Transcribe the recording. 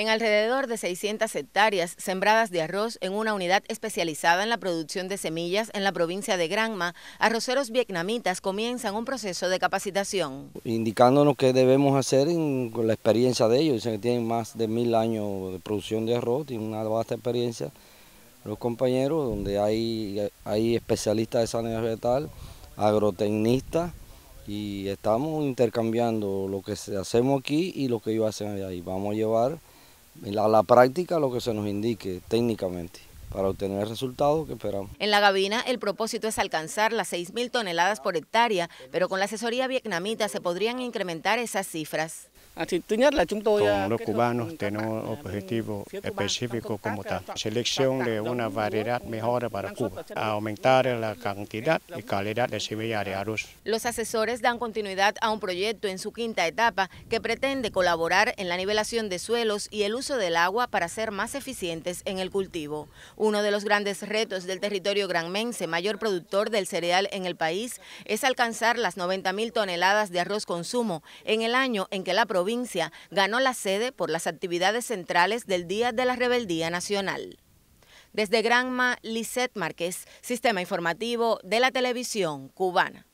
en alrededor de 600 hectáreas sembradas de arroz en una unidad especializada en la producción de semillas en la provincia de Granma, arroceros vietnamitas comienzan un proceso de capacitación. Indicándonos qué debemos hacer con la experiencia de ellos, dicen que tienen más de mil años de producción de arroz, tienen una vasta experiencia los compañeros, donde hay, hay especialistas de sanidad vegetal, agrotecnistas, y estamos intercambiando lo que hacemos aquí y lo que ellos hacen allá. vamos a llevar la, la práctica lo que se nos indique técnicamente para obtener el resultado que esperamos. En la gabina el propósito es alcanzar las 6.000 toneladas por hectárea, pero con la asesoría vietnamita se podrían incrementar esas cifras los cubanos como tal, selección de una variedad mejor para Cuba, aumentar la cantidad y calidad de de arroz. Los asesores dan continuidad a un proyecto en su quinta etapa que pretende colaborar en la nivelación de suelos y el uso del agua para ser más eficientes en el cultivo. Uno de los grandes retos del territorio granmense, mayor productor del cereal en el país, es alcanzar las 90.000 toneladas de arroz consumo en el año en que la provincia ganó la sede por las actividades centrales del Día de la Rebeldía Nacional. Desde Granma, Lisette Márquez, Sistema Informativo de la Televisión Cubana.